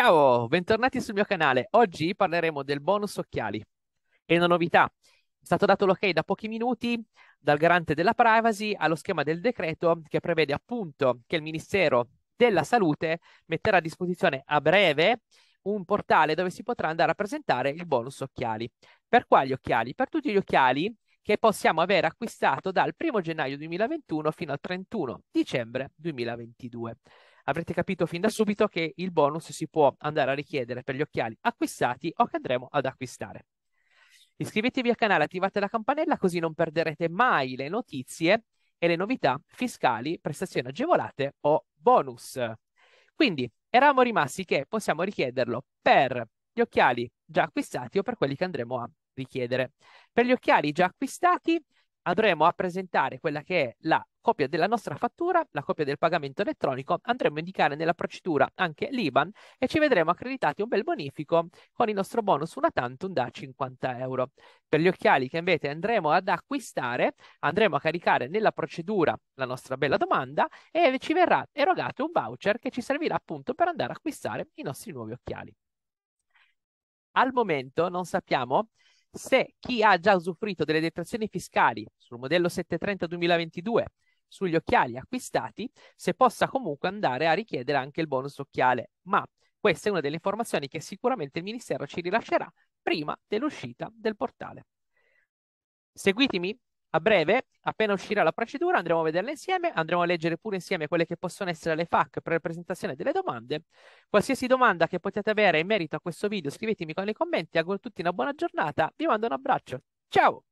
Ciao, bentornati sul mio canale. Oggi parleremo del bonus occhiali. È una novità. È stato dato l'ok da pochi minuti dal garante della privacy allo schema del decreto che prevede appunto che il Ministero della Salute metterà a disposizione a breve un portale dove si potrà andare a presentare il bonus occhiali. Per quali occhiali? Per tutti gli occhiali che possiamo avere acquistato dal 1 gennaio 2021 fino al 31 dicembre 2022 avrete capito fin da subito che il bonus si può andare a richiedere per gli occhiali acquistati o che andremo ad acquistare. Iscrivetevi al canale, attivate la campanella così non perderete mai le notizie e le novità fiscali, prestazioni agevolate o bonus. Quindi eravamo rimasti che possiamo richiederlo per gli occhiali già acquistati o per quelli che andremo a richiedere. Per gli occhiali già acquistati andremo a presentare quella che è la copia della nostra fattura, la copia del pagamento elettronico, andremo a indicare nella procedura anche l'IBAN e ci vedremo accreditati un bel bonifico con il nostro bonus una tantum da 50 euro. Per gli occhiali che invece andremo ad acquistare, andremo a caricare nella procedura la nostra bella domanda e ci verrà erogato un voucher che ci servirà appunto per andare a acquistare i nostri nuovi occhiali. Al momento non sappiamo se chi ha già usufruito delle detrazioni fiscali sul modello 730 2022 sugli occhiali acquistati, se possa comunque andare a richiedere anche il bonus occhiale, ma questa è una delle informazioni che sicuramente il Ministero ci rilascerà prima dell'uscita del portale. Seguitemi a breve, appena uscirà la procedura, andremo a vederla insieme, andremo a leggere pure insieme quelle che possono essere le FAC per la presentazione delle domande. Qualsiasi domanda che potete avere in merito a questo video, scrivetemi nei commenti. Auguro a tutti una buona giornata, vi mando un abbraccio. Ciao!